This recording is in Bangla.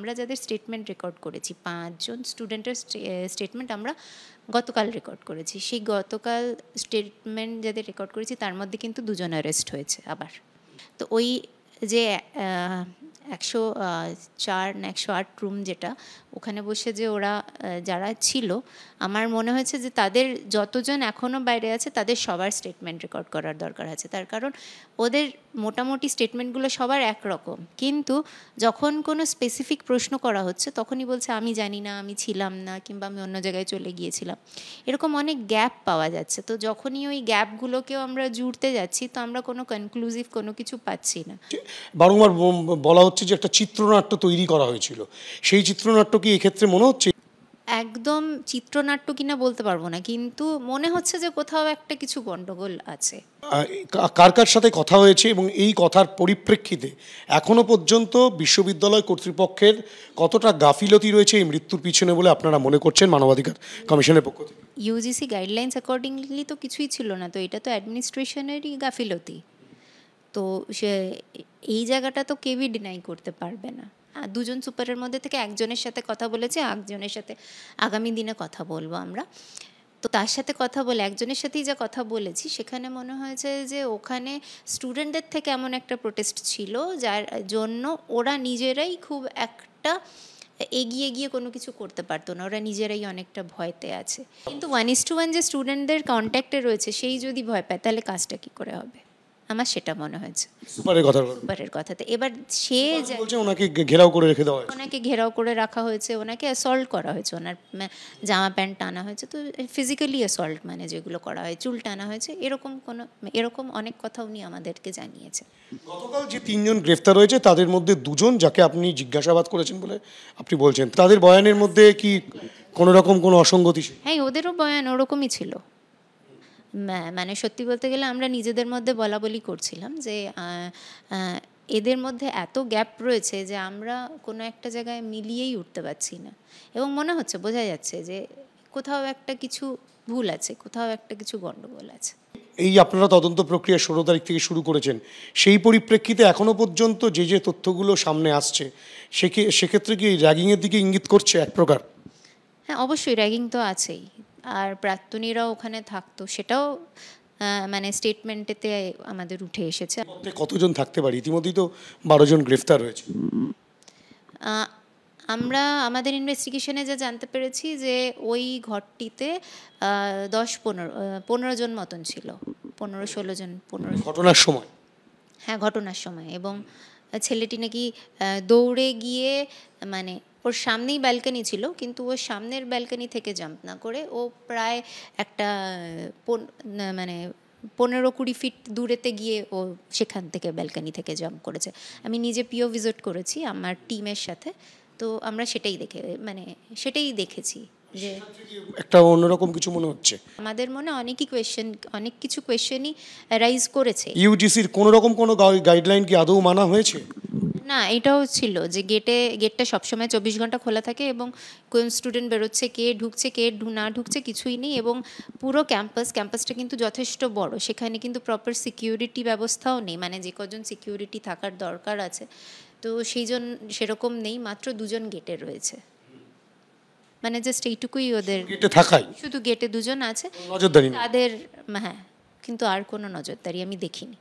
আমরা যাদের স্টেটমেন্ট রেকর্ড করেছি পাঁচজন স্টুডেন্টের স্টেটমেন্ট আমরা গতকাল রেকর্ড করেছি সেই গতকাল স্টেটমেন্ট যাদের রেকর্ড করেছি তার মধ্যে কিন্তু দুজন অ্যারেস্ট হয়েছে আবার তো ওই যে একশো চার একশো আট রুম যেটা ওখানে বসে যে ওরা যারা ছিল আমার মনে হয়েছে যে তাদের যতজন এখনও বাইরে আছে তাদের সবার স্টেটমেন্ট রেকর্ড করার দরকার আছে তার কারণ ওদের মোটামুটি স্টেটমেন্টগুলো সবার একরকম কিন্তু যখন কোনো স্পেসিফিক প্রশ্ন করা হচ্ছে তখনই বলছে আমি জানি না আমি ছিলাম না কিংবা আমি অন্য জায়গায় চলে গিয়েছিলাম এরকম অনেক গ্যাপ পাওয়া যাচ্ছে তো যখনই ওই গ্যাপগুলোকেও আমরা জুড়তে যাচ্ছি তো আমরা কোনো কনক্লুসিভ কোনো কিছু পাচ্ছি না বারংবার বলা হচ্ছে যে একটা চিত্রনাট্য তৈরি করা হয়েছিল সেই চিত্রনাট্য কি এক্ষেত্রে মনে হচ্ছে একদম চিত্রনাট্য কিনা বলতে পারবো না কিন্তু মনে হচ্ছে যে কোথাও একটা কিছু গন্ডগোল আছে কার কার সাথে কথা হয়েছে এবং এই কথার পরিপ্রেক্ষিতে এখনো পর্যন্ত বিশ্ববিদ্যালয় কর্তৃপক্ষের কতটা গাফিলতি রয়েছে এই মৃত্যুর পিছনে বলে আপনারা মনে করছেন মানবাধিকার কমিশনের পক্ষ থেকে ইউজিসি গাইডলাইন্স অ্যাকর্ডিংলি তো কিছুই ছিল না তো এটা তো অ্যাডমিনিস্ট্রেশনেরই গাফিলতি তো সে এই জায়গাটা তো কেউই ডিনাই করতে পারবে না দুজন সুপারের মধ্যে থেকে একজনের সাথে কথা বলেছে একজনের সাথে আগামী দিনে কথা বলবো আমরা তো তার সাথে কথা বলে একজনের সাথেই যা কথা বলেছি সেখানে মনে হয়েছে যে ওখানে স্টুডেন্টদের থেকে এমন একটা প্রোটেস্ট ছিল যার জন্য ওরা নিজেরাই খুব একটা এগিয়ে গিয়ে কোনো কিছু করতে পারতো না ওরা নিজেরাই অনেকটা ভয়তে আছে কিন্তু ওয়ান ইস টু ওয়ান যে স্টুডেন্টদের কন্ট্যাক্টে রয়েছে সেই যদি ভয় পায় তাহলে কাজটা কী করে হবে আমার সেটা মনে হয়েছে সুপারের কথা সুপারের কথাতে এবার সে বলছে ওনাকে ঘেরাও করে রেখে দেওয়া ওনাকে ঘেরাও করে রাখা হয়েছে ওনাকে অ্যাসল্ট করা হয়েছে ওনার জামা প্যান্ট টানা হয়েছে তো ফিজিক্যালি অ্যাসল্ট মানে যেগুলো করা হয় চুল টানা হয়েছে এরকম কোনো এরকম অনেক কথা উনি আমাদেরকে জানিয়েছে গতকাল যে তিনজন গ্রেফতার হয়েছে তাদের মধ্যে দুজন যাকে আপনি জিজ্ঞাসাবাদ করেছেন বলে আপনি বলছেন তাদের বয়ানের মধ্যে কি কোনো রকম কোনো অসঙ্গতি হ্যাঁ ওদেরও বয়ান ওরকমই ছিল মানে সত্যি বলতে গেলে আমরা নিজেদের মধ্যে বলা বলি করছিলাম যে এদের মধ্যে এত গ্যাপ রয়েছে যে আমরা কোনো একটা জায়গায় মিলিয়েই উঠতে পারছি না এবং মনে হচ্ছে বোঝা যাচ্ছে যে কোথাও একটা কিছু ভুল আছে কোথাও একটা কিছু গণ্ডগোল আছে এই আপনারা তদন্ত প্রক্রিয়া ষোলো তারিখ থেকে শুরু করেছেন সেই পরিপ্রেক্ষিতে এখনও পর্যন্ত যে যে তথ্যগুলো সামনে আসছে সেক্ষেত্রে কি র্যাগিংয়ের দিকে ইঙ্গিত করছে এক প্রকার হ্যাঁ অবশ্যই র্যাগিং তো আছেই আর প্রাক্তনীরা ওখানে থাকতো সেটাও মানে স্টেটমেন্টেতে আমাদের উঠে এসেছে আপনি কতজন থাকতে পারি ইতিমধ্যেই তো বারো জন গ্রেফতার হয়েছে আমরা আমাদের ইনভেস্টিগেশনে যা জানতে পেরেছি যে ওই ঘরটিতে দশ পনেরো পনেরো জন মতন ছিল পনেরো ষোলো জন পনেরো ঘটনার সময় হ্যাঁ ঘটনার সময় এবং ছেলেটি নাকি দৌড়ে গিয়ে মানে ওর সামনেই ব্যালকানি ছিল কিন্তু ওর সামনের ব্যালকানি থেকে জাম্প না করে ও প্রায় একটা মানে পনেরো কুড়ি ফিট দূরেতে গিয়ে ও সেখান থেকে ব্যালকানি থেকে জাম্প করেছে আমি নিজে পিও ভিজিট করেছি আমার টিমের সাথে তো আমরা সেটাই দেখে মানে সেটাই দেখেছি একটা অন্যরকম কিছু মনে হচ্ছে আমাদের মনে অনেকই কোয়েশ্চেন অনেক কিছু কোয়েশ্চেনই রাইজ করেছে ইউজিসির কোনো রকম কোনো গাইডলাইন কি আদৌ মানা হয়েছে না এটাও ছিল যে গেটে গেটটা সবসময় চব্বিশ ঘন্টা খোলা থাকে এবং কোন স্টুডেন্ট বেরোচ্ছে কে ঢুকছে কে না ঢুকছে কিছুই নেই এবং পুরো ক্যাম্পাস ক্যাম্পাসটা কিন্তু যথেষ্ট বড় সেখানে কিন্তু প্রপার সিকিউরিটি ব্যবস্থাও নেই মানে যে কজন সিকিউরিটি থাকার দরকার আছে তো সেই জন্য সেরকম নেই মাত্র দুজন গেটে রয়েছে মানে জাস্ট এইটুকুই ওদের গেটে থাকাই শুধু গেটে দুজন আছে নজরদারি তাদের হ্যাঁ কিন্তু আর কোনো নজরদারি আমি দেখিনি